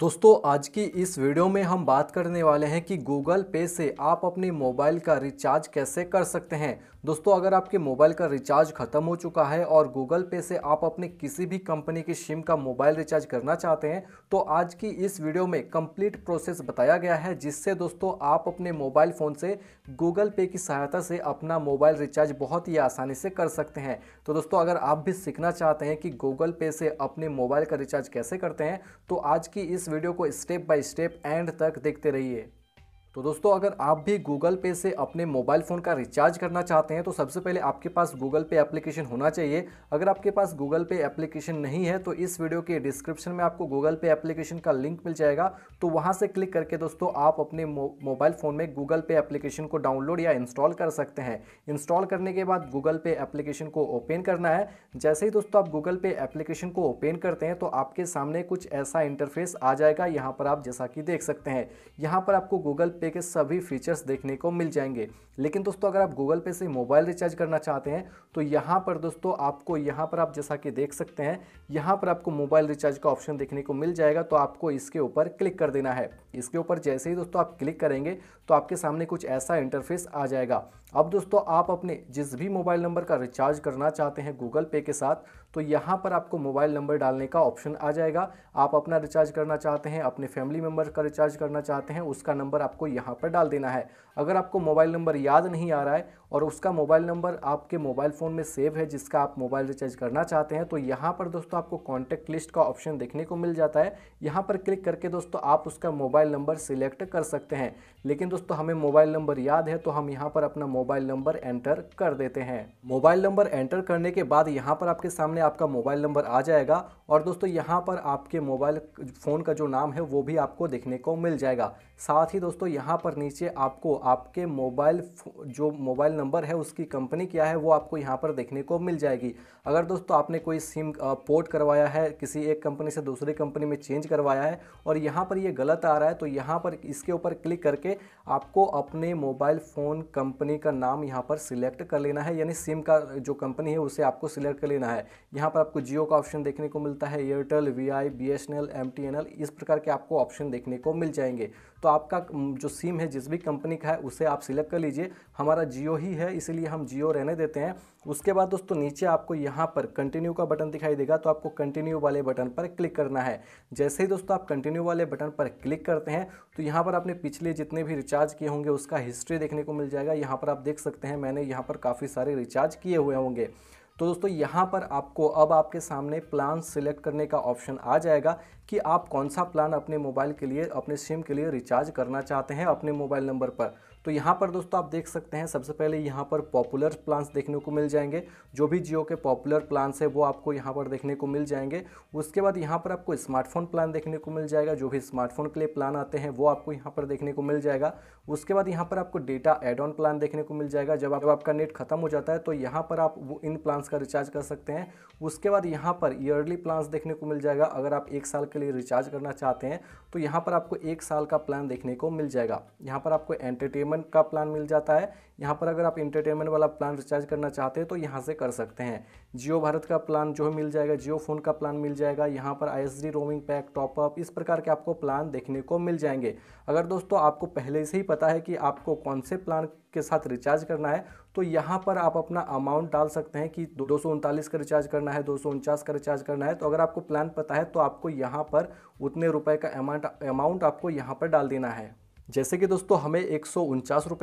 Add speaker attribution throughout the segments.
Speaker 1: दोस्तों आज की इस वीडियो में हम बात करने वाले हैं कि गूगल पे से आप अपने मोबाइल का रिचार्ज कैसे कर सकते हैं दोस्तों अगर आपके मोबाइल का रिचार्ज खत्म हो चुका है और गूगल पे से आप अपने किसी भी कंपनी की सिम का मोबाइल रिचार्ज करना चाहते हैं तो आज की इस वीडियो में कंप्लीट प्रोसेस बताया गया है जिससे दोस्तों आप अपने मोबाइल फ़ोन से गूगल पे की सहायता से अपना मोबाइल रिचार्ज बहुत ही आसानी से कर सकते हैं तो दोस्तों अगर आप भी सीखना चाहते हैं कि गूगल पे से अपने मोबाइल का रिचार्ज कैसे करते हैं तो आज की इस वीडियो को स्टेप बाय स्टेप एंड तक देखते रहिए तो दोस्तों अगर आप भी गूगल पे से अपने मोबाइल फ़ोन का रिचार्ज करना चाहते हैं तो सबसे पहले आपके पास गूगल पे एप्लीकेशन होना चाहिए अगर आपके पास गूगल पे एप्लीकेशन नहीं है तो इस वीडियो के डिस्क्रिप्शन में आपको गूगल पे एप्लीकेशन का लिंक मिल जाएगा तो वहाँ से क्लिक करके दोस्तों आप अपने मोबाइल फ़ोन में गूगल पे एप्लीकेशन को डाउनलोड या इंस्टॉल कर सकते हैं इंस्टॉल करने के बाद गूगल पे एप्लीकेशन को ओपन करना है जैसे ही दोस्तों आप गूगल पे एप्लीकेशन को ओपन करते हैं तो आपके सामने कुछ ऐसा इंटरफेस आ जाएगा यहाँ पर आप जैसा कि देख सकते हैं यहाँ पर आपको गूगल पे के सभी फीचर्स देखने को मिल जाएंगे लेकिन दोस्तों अगर आप गूगल पे से मोबाइल रिचार्ज करना चाहते हैं तो यहाँ पर दोस्तों आपको यहाँ पर आप जैसा कि देख सकते हैं यहाँ पर आपको मोबाइल रिचार्ज का ऑप्शन देखने को मिल जाएगा तो आपको इसके ऊपर क्लिक कर देना है इसके ऊपर जैसे ही दोस्तों आप क्लिक करेंगे तो आपके सामने कुछ ऐसा इंटरफेस आ जाएगा अब दोस्तों आप अपने जिस भी मोबाइल नंबर का रिचार्ज करना चाहते हैं गूगल पे के साथ तो यहाँ पर आपको मोबाइल नंबर डालने का ऑप्शन आ जाएगा आप अपना रिचार्ज करना चाहते हैं अपने फैमिली मेम्बर का रिचार्ज करना चाहते हैं उसका नंबर आपको यहाँ पर डाल देना है अगर आपको मोबाइल नंबर याद नहीं आ रहा है और उसका मोबाइल नंबर आपके मोबाइल फ़ोन में सेव है जिसका आप मोबाइल रिचार्ज करना चाहते हैं तो यहाँ पर दोस्तों आपको कॉन्टैक्ट लिस्ट का ऑप्शन देखने को मिल जाता है यहाँ पर क्लिक करके दोस्तों आप उसका मोबाइल मोबाइल नंबर सिलेक्ट कर सकते हैं लेकिन दोस्तों हमें मोबाइल नंबर याद है तो हम यहाँ पर अपना मोबाइल नंबर एंटर कर देते हैं मोबाइल नंबर एंटर करने के बाद यहाँ पर आपके सामने आपका मोबाइल नंबर आ जाएगा और दोस्तों यहाँ पर आपके मोबाइल फ़ोन का जो नाम है वो भी आपको देखने को मिल जाएगा साथ ही दोस्तों यहाँ पर नीचे आपको आपके मोबाइल जो मोबाइल नंबर है उसकी कंपनी क्या है वो आपको यहाँ पर देखने को मिल जाएगी अगर दोस्तों आपने कोई सिम पोर्ट करवाया है किसी एक कंपनी से दूसरी कंपनी में चेंज करवाया है और यहाँ पर ये गलत आ रहा है है तो यहाँ पर इसके ऊपर क्लिक करके आपको अपने मोबाइल फ़ोन कंपनी का नाम यहाँ पर सिलेक्ट कर लेना है यानी सिम का जो कंपनी है उसे आपको सिलेक्ट कर लेना है यहाँ पर आपको जियो का ऑप्शन देखने को मिलता है Airtel V I B S N L M T N L इस प्रकार के आपको ऑप्शन देखने को मिल जाएंगे तो आपका जो सिम है जिस भी कंपनी का है उसे आप सिलेक्ट कर लीजिए हमारा जियो ही है इसीलिए हम जियो रहने देते हैं उसके बाद दोस्तों नीचे आपको यहाँ पर कंटिन्यू का बटन दिखाई देगा तो आपको कंटिन्यू वाले बटन पर क्लिक करना है जैसे ही दोस्तों आप कंटिन्यू वाले बटन पर क्लिक करते हैं तो यहाँ पर आपने पिछले जितने भी रिचार्ज किए होंगे उसका हिस्ट्री देखने को मिल जाएगा यहाँ पर आप देख सकते हैं मैंने यहाँ पर काफ़ी सारे रिचार्ज किए हुए होंगे तो दोस्तों यहाँ पर आपको अब आपके सामने प्लान सिलेक्ट करने का ऑप्शन आ जाएगा कि आप कौन सा प्लान अपने मोबाइल के लिए अपने सिम के लिए रिचार्ज करना चाहते हैं अपने मोबाइल नंबर पर तो यहाँ पर दोस्तों आप देख सकते हैं सबसे पहले यहाँ पर पॉपुलर प्लान्स देखने को मिल जाएंगे जो भी जियो के पॉपुलर प्लान्स है वो आपको यहाँ पर देखने को मिल जाएंगे उसके बाद यहाँ पर आपको स्मार्टफोन प्लान देखने को मिल जाएगा जो भी स्मार्टफोन के लिए प्लान आते हैं वो आपको यहाँ पर देखने को मिल जाएगा उसके बाद यहाँ पर आपको डेटा एड ऑन प्लान देखने को मिल जाएगा जब आप आपका नेट खत्म हो जाता है तो यहाँ पर आप वो इन प्लान्स का रिचार्ज कर सकते हैं उसके बाद यहाँ पर ईयरली प्लान्स देखने को मिल जाएगा अगर आप एक साल के लिए रिचार्ज करना चाहते हैं तो यहाँ पर आपको एक साल का प्लान देखने को मिल जाएगा यहाँ पर आपको एंटरटेनमेंट एलेवन का प्लान मिल जाता है यहाँ पर अगर आप इंटरटेनमेंट वाला प्लान रिचार्ज करना चाहते हैं तो यहाँ से कर सकते हैं जियो भारत का प्लान जो मिल जाएगा जियो फ़ोन का प्लान मिल जाएगा यहाँ पर आई रोमिंग पैक टॉपअप इस प्रकार के आपको प्लान देखने को मिल जाएंगे अगर दोस्तों आपको पहले से ही पता है कि आपको कौन से प्लान के साथ रिचार्ज करना है तो यहाँ पर आप अपना अमाउंट डाल सकते हैं कि दो का रिचार्ज करना है दो का रिचार्ज करना है तो अगर आपको प्लान पता है तो आपको यहाँ पर उतने रुपए का अमाउंट अमाउंट आपको यहाँ पर डाल देना है जैसे कि दोस्तों हमें एक सौ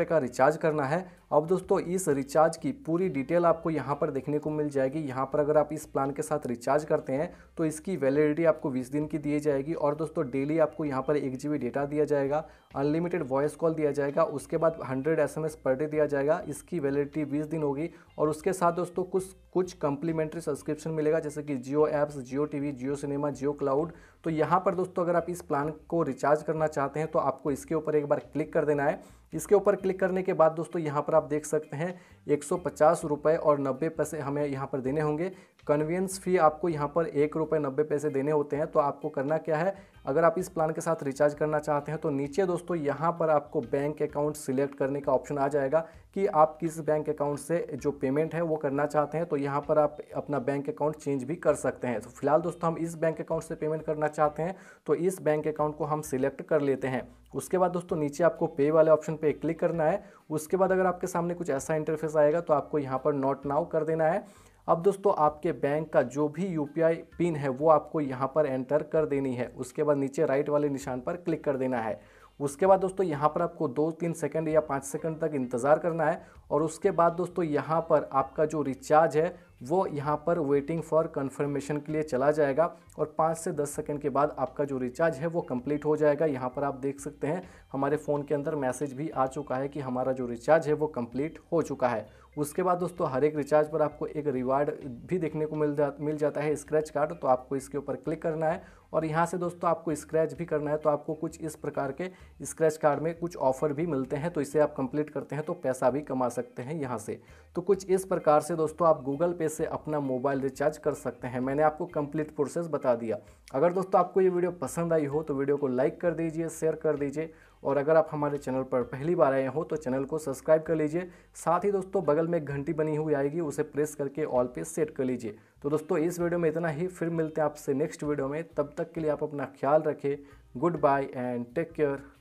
Speaker 1: का रिचार्ज करना है अब दोस्तों इस रिचार्ज की पूरी डिटेल आपको यहाँ पर देखने को मिल जाएगी यहाँ पर अगर आप इस प्लान के साथ रिचार्ज करते हैं तो इसकी वैलिडिटी आपको 20 दिन की दी जाएगी और दोस्तों डेली आपको यहाँ पर एक जी डेटा दिया जाएगा अनलिमिटेड वॉइस कॉल दिया जाएगा उसके बाद हंड्रेड एस पर डे दिया जाएगा इसकी वैलिडिटी बीस दिन होगी और उसके साथ दोस्तों कुछ कुछ कम्प्लीमेंट्री सब्सक्रिप्शन मिलेगा जैसे कि Jio apps Jio T V Jio cinema Jio cloud तो यहाँ पर दोस्तों अगर आप इस प्लान को रिचार्ज करना चाहते हैं तो आपको इसके ऊपर एक बार क्लिक कर देना है इसके ऊपर क्लिक करने के बाद दोस्तों यहाँ पर आप देख सकते हैं एक सौ और नब्बे पैसे हमें यहाँ पर देने होंगे कन्वीनियंस फ़ी आपको यहाँ पर एक रुपये नब्बे पैसे देने होते हैं तो आपको करना क्या है अगर आप इस प्लान के साथ रिचार्ज करना चाहते हैं तो नीचे दोस्तों यहाँ पर आपको बैंक अकाउंट सिलेक्ट करने का ऑप्शन आ जाएगा कि आप किस बैंक अकाउंट से जो पेमेंट है वो करना चाहते हैं तो यहाँ पर आप अपना बैंक अकाउंट चेंज भी कर सकते हैं तो फिलहाल दोस्तों हम इस बैंक अकाउंट से पेमेंट करना चाहते हैं तो इस बैंक अकाउंट को हम सिलेक्ट कर लेते हैं उसके बाद दोस्तों नीचे आपको पे वाले ऑप्शन पर क्लिक करना है उसके बाद अगर आपके सामने कुछ ऐसा इंटरफेस आएगा तो आपको यहाँ पर नॉट नाउ कर देना है अब दोस्तों आपके बैंक का जो भी यू पिन है वो आपको यहाँ पर एंटर कर देनी है उसके बाद नीचे राइट वाले निशान पर क्लिक कर देना है उसके बाद दोस्तों यहाँ पर आपको दो तीन सेकंड या पाँच सेकंड तक इंतज़ार करना है और उसके बाद दोस्तों यहाँ पर आपका जो रिचार्ज है वो यहाँ पर वेटिंग फॉर कंफर्मेशन के लिए चला जाएगा और पाँच से दस सेकंड के बाद आपका जो रिचार्ज है वो कंप्लीट हो जाएगा यहाँ पर आप देख सकते हैं हमारे फ़ोन के अंदर मैसेज भी आ चुका है कि हमारा जो रिचार्ज है वो कम्प्लीट हो चुका है उसके बाद दोस्तों हर एक रिचार्ज पर आपको एक रिवार्ड भी देखने को मिल जा मिल जाता है स्क्रैच कार्ड तो आपको इसके ऊपर क्लिक करना है और यहाँ से दोस्तों आपको स्क्रैच भी करना है तो आपको कुछ इस प्रकार के स्क्रैच कार्ड में कुछ ऑफर भी मिलते हैं तो इसे आप कंप्लीट करते हैं तो पैसा भी कमा सकते हैं यहाँ से तो कुछ इस प्रकार से दोस्तों आप गूगल पे से अपना मोबाइल रिचार्ज कर सकते हैं मैंने आपको कंप्लीट प्रोसेस बता दिया अगर दोस्तों आपको ये वीडियो पसंद आई हो तो वीडियो को लाइक कर दीजिए शेयर कर दीजिए और अगर आप हमारे चैनल पर पहली बार आए हो तो चैनल को सब्सक्राइब कर लीजिए साथ ही दोस्तों बगल में एक घंटी बनी हुई आएगी उसे प्रेस करके ऑल पे सेट कर लीजिए तो दोस्तों इस वीडियो में इतना ही फिर मिलते हैं आपसे नेक्स्ट वीडियो में तब तक के लिए आप अपना ख्याल रखें goodbye and take care